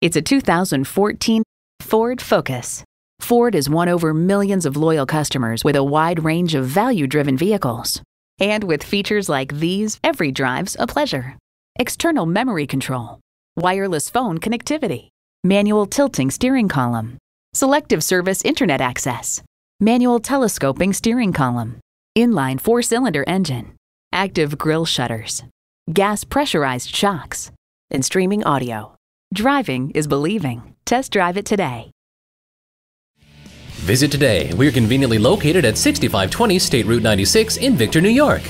It's a 2014 Ford Focus. Ford has won over millions of loyal customers with a wide range of value driven vehicles. And with features like these, every drive's a pleasure. External memory control, wireless phone connectivity, manual tilting steering column, selective service internet access, manual telescoping steering column, inline four cylinder engine, active grille shutters, gas pressurized shocks, and streaming audio. Driving is believing. Test drive it today. Visit today. We're conveniently located at 6520 State Route 96 in Victor, New York.